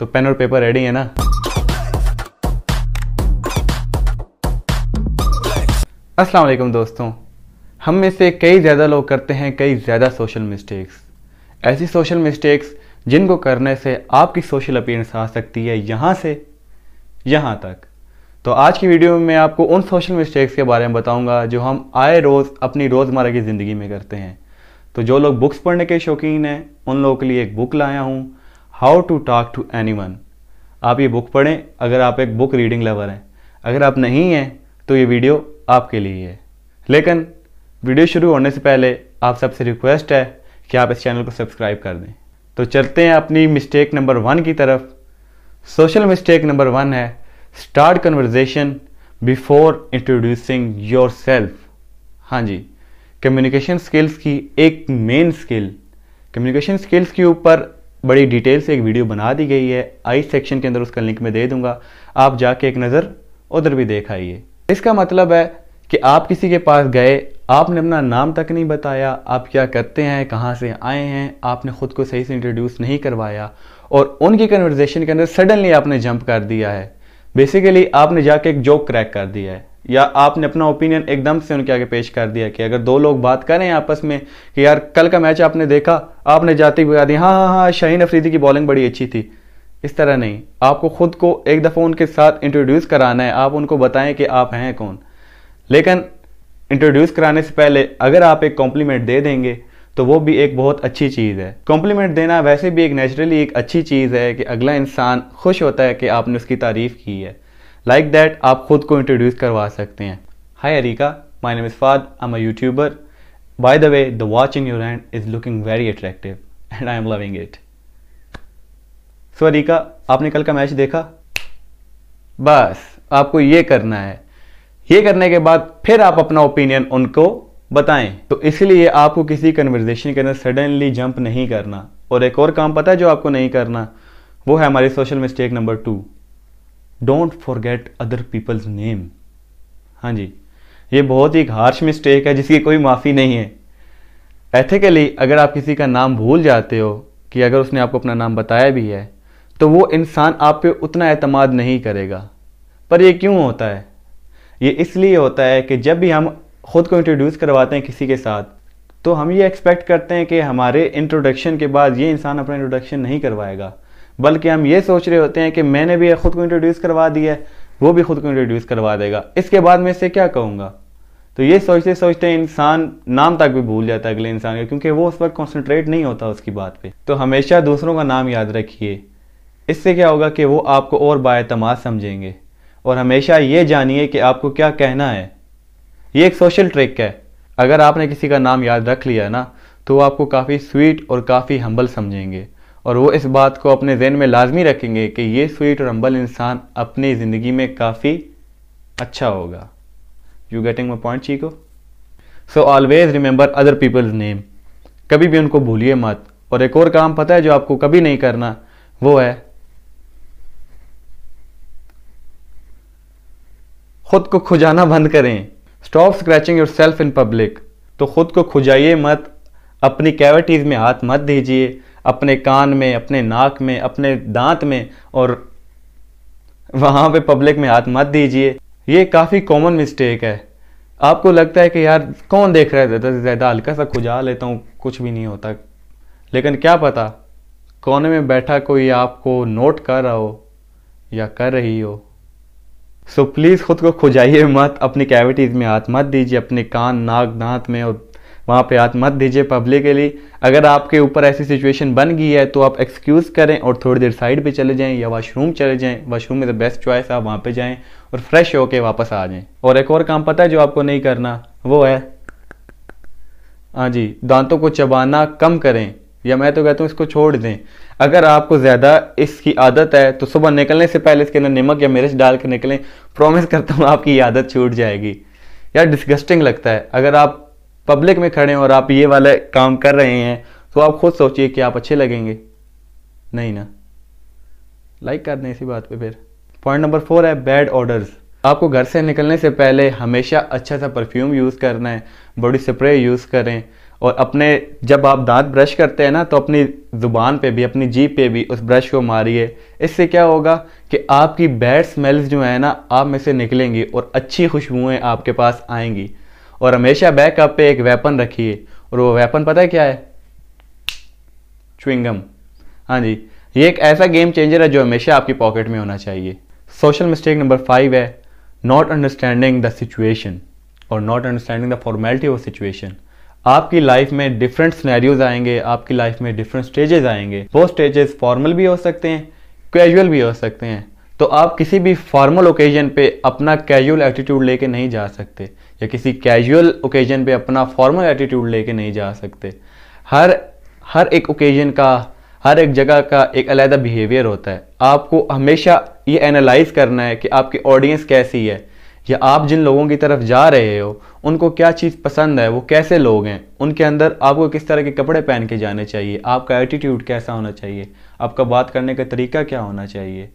तो पेन और paper ready है ना अस्सलाम वालेकुम दोस्तों हम में से कई ज़्यादा लोग करते हैं कई ज़्यादा सोशल मिस्टेक्स ऐसी सोशल मिस्टेक्स जिनको करने से आपकी सोशल अपीयरेंस आ सकती है यहाँ से यहाँ तक तो आज की वीडियो में मैं आपको उन सोशल मिस्टेक्स के बारे में बताऊंगा जो हम आए रोज़ अपनी रोज़मर्रा की ज़िंदगी में करते हैं तो जो लोग बुक्स पढ़ने के शौकीन हैं उन लोगों के लिए एक बुक लाया हूँ how to talk to any आप ये बुक पढ़ें अगर आप एक बुक रीडिंग लवर हैं अगर आप नहीं हैं तो ये वीडियो आपके लिए है लेकिन वीडियो शुरू होने से पहले आप सबसे रिक्वेस्ट है कि आप इस चैनल को सब्सक्राइब कर दें तो चलते हैं अपनी मिस्टेक नंबर वन की तरफ सोशल मिस्टेक नंबर वन है start conversation before introducing yourself हाँ जी कम्युनिकेशन स्किल्स की एक मेन स्किल कम्युनिकेशन स्किल्स के ऊपर बड़ी डिटेल से एक वीडियो बना दी गई है आई सेक्शन के अंदर उसका लिंक मैं दे दूंगा आप जाके एक नज़र उधर भी देख आइए इसका मतलब है कि आप किसी के पास गए आपने अपना नाम तक नहीं बताया आप क्या करते हैं कहाँ से आए हैं आपने ख़ुद को सही से इंट्रोड्यूस नहीं करवाया और उनकी कन्वर्जेशन के अंदर सडनली आपने जंप कर दिया है बेसिकली आपने जाके एक जोक क्रैक कर दिया है या आपने अपना ओपिनियन एकदम से उनके आगे पेश कर दिया कि अगर दो लोग बात करें आपस में कि यार कल का मैच आपने देखा आपने जाते ही बता दी हाँ हाँ हाँ शहीन अफरीदी की बॉलिंग बड़ी अच्छी थी इस तरह नहीं आपको खुद को एक दफ़ा उनके साथ इंट्रोड्यूस कराना है आप उनको बताएं कि आप हैं कौन लेकिन इंट्रोड्यूस कराने से पहले अगर आप एक कॉम्प्लीमेंट दे देंगे तो वो भी एक बहुत अच्छी चीज़ है कॉम्प्लीमेंट देना वैसे भी एक नेचुरली एक अच्छी चीज़ है कि अगला इंसान खुश होता है कि आपने उसकी तारीफ़ की है लाइक दैट आप खुद को इंट्रोड्यूस करवा सकते हैं hi Erica my name is Fahad I am a YouTuber by the way the watch in your hand is looking very attractive and I am loving it so Erica आपने कल का match देखा बस आपको ये करना है ये करने के बाद फिर आप अपना ओपिनियन उनको बताएं तो इसलिए आपको किसी कन्वर्जेशन के अंदर सडनली जंप नहीं करना और एक और काम पता है जो आपको नहीं करना वो है हमारी social mistake number two don't forget other people's name हाँ जी ये बहुत ही हार्श मिस्टेक है जिसकी कोई माफ़ी नहीं है एथिकली अगर आप किसी का नाम भूल जाते हो कि अगर उसने आपको अपना नाम बताया भी है तो वो इंसान आप पे उतना अतमाद नहीं करेगा पर ये क्यों होता है ये इसलिए होता है कि जब भी हम खुद को इंट्रोड्यूस करवाते हैं किसी के साथ तो हम ये एक्सपेक्ट करते हैं कि हमारे इंट्रोडक्शन के बाद ये इंसान अपना इंट्रोडक्शन नहीं करवाएगा बल्कि हम ये सोच रहे होते हैं कि मैंने भी खुद को इंट्रोड्यूस करवा दिया है वो भी खुद को इंट्रोड्यूस करवा देगा इसके बाद मैं इसे क्या कहूँगा तो ये सोचते सोचते इंसान नाम तक भी भूल जाता है अगले इंसान का क्योंकि वो उस पर कॉन्सनट्रेट नहीं होता उसकी बात पर तो हमेशा दूसरों का नाम याद रखिए इससे क्या होगा कि वो आपको और बातमाज समझेंगे और हमेशा ये जानिए कि आपको क्या कहना है ये एक सोशल ट्रिक है अगर आपने किसी का नाम याद रख लिया ना तो वो आपको काफ़ी स्वीट और काफ़ी हम्बल समझेंगे और वो इस बात को अपने जहन में लाजमी रखेंगे कि ये स्वीट और अम्बल इंसान अपनी ज़िंदगी में काफ़ी अच्छा होगा यू गेटिंग माई पॉइंट चीको so always remember other people's name कभी भी उनको भूलिए मत और एक और काम पता है जो आपको कभी नहीं करना वो है खुद को खुजाना बंद करें stop scratching yourself in public तो खुद को खुजाइए मत अपनी कैविटीज़ में हाथ मत दीजिए अपने कान में अपने नाक में अपने दांत में और वहाँ पे पब्लिक में हाथ मत दीजिए ये काफ़ी कॉमन मिस्टेक है आपको लगता है कि यार कौन देख रहा है ज़्यादा से ज़्यादा हल्का सा खुजा लेता हूँ कुछ भी नहीं होता लेकिन क्या पता कोने में बैठा कोई आपको नोट कर रहा हो या कर रही हो सो so, प्लीज़ ख़ुद को खुजाइए मत अपनी कैविटीज़ में हाथ मत दीजिए अपने कान नाक दांत में और वहाँ पे हाथ मत दीजिए पब्लिकली अगर आपके ऊपर ऐसी सिचुएशन बन गई है तो आप एक्सक्यूज़ करें और थोड़ी देर साइड पे चले जाएं या वॉशरूम चले जाएं वॉशरूम में द बेस्ट चॉइस आप वहाँ पे जाएं और फ्रेश होके वापस आ जाएं और एक और काम पता है जो आपको नहीं करना वो है हाँ जी दांतों को चबाना कम करें या मैं तो कहता हूँ इसको छोड़ दें अगर आपको ज़्यादा इसकी आदत है तो सुबह निकलने से पहले इसके अंदर नमक या मिर्च डाल के निकलें प्रोमिस करता हूँ आपकी आदत छूट जाएगी यार डिस्गस्टिंग लगता है अगर आप पब्लिक में खड़े हैं और आप ये वाला काम कर रहे हैं तो आप खुद सोचिए कि आप अच्छे लगेंगे नहीं ना लाइक कर दें इसी बात पे फिर पॉइंट नंबर फोर है बैड ऑर्डर्स आपको घर से निकलने से पहले हमेशा अच्छा सा परफ्यूम यूज़ करना है बॉडी स्प्रे यूज़ करें और अपने जब आप दांत ब्रश करते हैं ना तो अपनी ज़ुबान पे भी अपनी जीप पे भी उस ब्रश को मारिए इससे क्या होगा कि आपकी बैड स्मेल्स जो है ना आप में से निकलेंगी और अच्छी खुशबुएं आपके पास आएंगी और हमेशा बैकअप पे एक वेपन रखिए और वो वेपन पता है क्या है चुविंगम हाँ जी ये एक ऐसा गेम चेंजर है जो हमेशा आपकी पॉकेट में होना चाहिए सोशल मिस्टेक नंबर फाइव है नॉट अंडरस्टैंडिंग द सिचुएशन और not understanding the formality of situation आपकी लाइफ में डिफरेंट स्नैरियोज आएंगे आपकी लाइफ में डिफरेंट स्टेजेस आएंगे वो स्टेजेस फॉर्मल भी हो सकते हैं कैजुअल भी हो सकते हैं तो आप किसी भी फॉर्मल ओकेजन पे अपना कैजुअल एटीट्यूड लेके नहीं जा सकते या किसी कैजुअल ओकेजन पे अपना फॉर्मल एटीट्यूड लेके नहीं जा सकते हर हर एक ओकेजन का हर एक जगह का एक अलहदा बिहेवियर होता है आपको हमेशा ये एनालाइज करना है कि आपकी ऑडियंस कैसी है या आप जिन लोगों की तरफ जा रहे हो उनको क्या चीज़ पसंद है वो कैसे लोग हैं उनके अंदर आपको किस तरह के कपड़े पहन के जाने चाहिए आपका एटीट्यूड कैसा होना चाहिए आपका बात करने का तरीका क्या होना चाहिए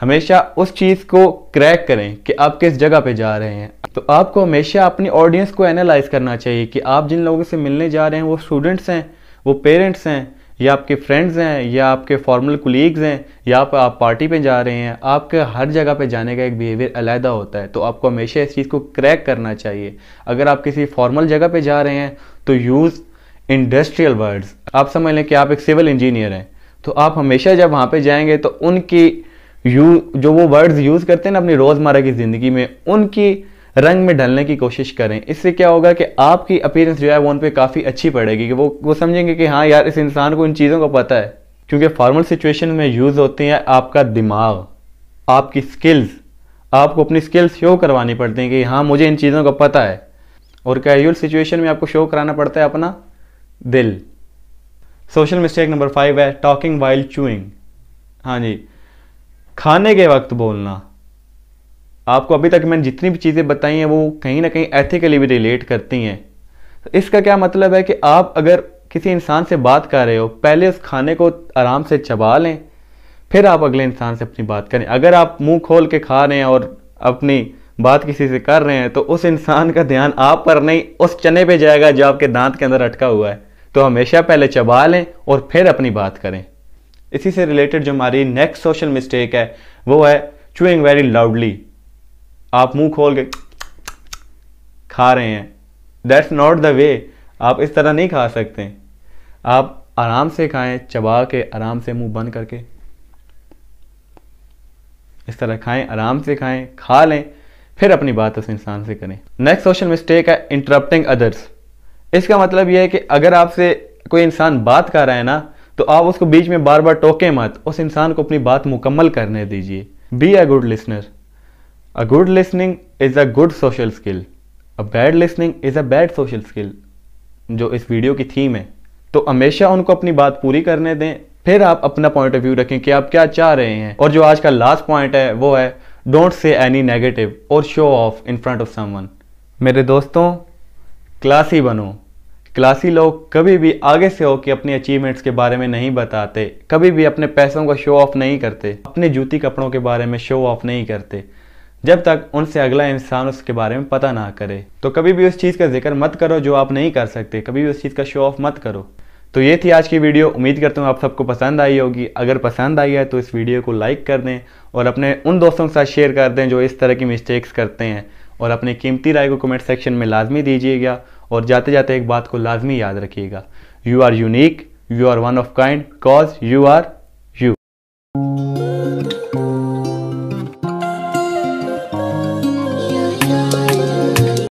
हमेशा उस चीज़ को क्रैक करें कि आप किस जगह पे जा रहे हैं तो आपको हमेशा अपनी ऑडियंस को एनालाइज करना चाहिए कि आप जिन लोगों से मिलने जा रहे हैं वो स्टूडेंट्स हैं वो पेरेंट्स हैं या आपके फ्रेंड्स हैं या आपके फॉर्मल कुलीग्स हैं या आप, आप पार्टी पे जा रहे हैं आपके हर जगह पे जाने का एक बिहेवियर अलहदा होता है तो आपको हमेशा इस चीज़ को क्रैक करना चाहिए अगर आप किसी फॉर्मल जगह पे जा रहे हैं तो यूज़ इंडस्ट्रियल वर्ड्स आप समझ लें कि आप एक सिविल इंजीनियर हैं तो आप हमेशा जब वहाँ पे जाएंगे तो उनकी यू जो वो वर्ड्स यूज़ करते हैं ना अपनी रोज़मर्रा की ज़िंदगी में उनकी रंग में ढलने की कोशिश करें इससे क्या होगा कि आपकी अपीयरेंस जो है वो उन पर काफ़ी अच्छी पड़ेगी कि वो वो समझेंगे कि हाँ यार इस इंसान को इन चीज़ों का पता है क्योंकि फॉर्मल सिचुएशन में यूज़ होती है आपका दिमाग आपकी स्किल्स आपको अपनी स्किल्स शो करवानी पड़ती हैं कि हाँ मुझे इन चीज़ों का पता है और कैजुअल सिचुएशन में आपको शो कराना पड़ता है अपना दिल सोशल मिस्टेक नंबर फाइव है टॉकिंग वाइल्ड चूइंग हाँ जी खाने के वक्त बोलना आपको अभी तक मैंने जितनी भी चीज़ें बताई हैं वो कहीं ना कहीं एथिकली भी रिलेट करती हैं तो इसका क्या मतलब है कि आप अगर किसी इंसान से बात कर रहे हो पहले उस खाने को आराम से चबा लें फिर आप अगले इंसान से अपनी बात करें अगर आप मुंह खोल के खा रहे हैं और अपनी बात किसी से कर रहे हैं तो उस इंसान का ध्यान आप पर नहीं उस चने पे जाएगा जो आपके दांत के अंदर अटका हुआ है तो हमेशा पहले चबा लें और फिर अपनी बात करें इसी से रिलेटेड जो हमारी नेक्स्ट सोशल मिस्टेक है वो है चूइंग वेरी लाउडली आप मुंह खोल के खा रहे हैं दैट्स नॉट द वे आप इस तरह नहीं खा सकते आप आराम से खाएं चबा के आराम से मुंह बंद करके इस तरह खाएं आराम से खाएं खा लें फिर अपनी बात उस इंसान से करें नेक्स्ट सोशल मिस्टेक है इंटरप्टिंग अदर्स इसका मतलब यह है कि अगर आपसे कोई इंसान बात कर रहा है ना तो आप उसको बीच में बार बार टोके मत उस इंसान को अपनी बात मुकम्मल करने दीजिए be a good listener a good listening is a good social skill a bad listening is a bad social skill जो इस वीडियो की थीम है तो हमेशा उनको अपनी बात पूरी करने दें फिर आप अपना पॉइंट ऑफ व्यू रखें कि आप क्या चाह रहे हैं और जो आज का लास्ट पॉइंट है वो है don't say any negative or show off in front of someone मेरे दोस्तों क्लासी बनो क्लासी लोग कभी भी आगे से होकर अपने अपनी अचीवमेंट्स के बारे में नहीं बताते कभी भी अपने पैसों का शो ऑफ नहीं करते अपने जूती कपड़ों के बारे में शो ऑफ नहीं करते जब तक उनसे अगला इंसान उसके बारे में पता ना करे तो कभी भी उस चीज़ का जिक्र मत करो जो आप नहीं कर सकते कभी भी उस चीज़ का शो ऑफ मत करो तो ये थी आज की वीडियो उम्मीद करता हूँ आप सबको पसंद आई होगी अगर पसंद आई है तो इस वीडियो को लाइक कर दें और अपने उन दोस्तों के साथ शेयर कर दें जो इस तरह की मिस्टेक्स करते हैं और अपनी कीमती राय को कमेंट सेक्शन में लाजमी दीजिएगा और जाते जाते एक बात को लाजमी याद रखिएगा you are unique you are one of kind cause you are you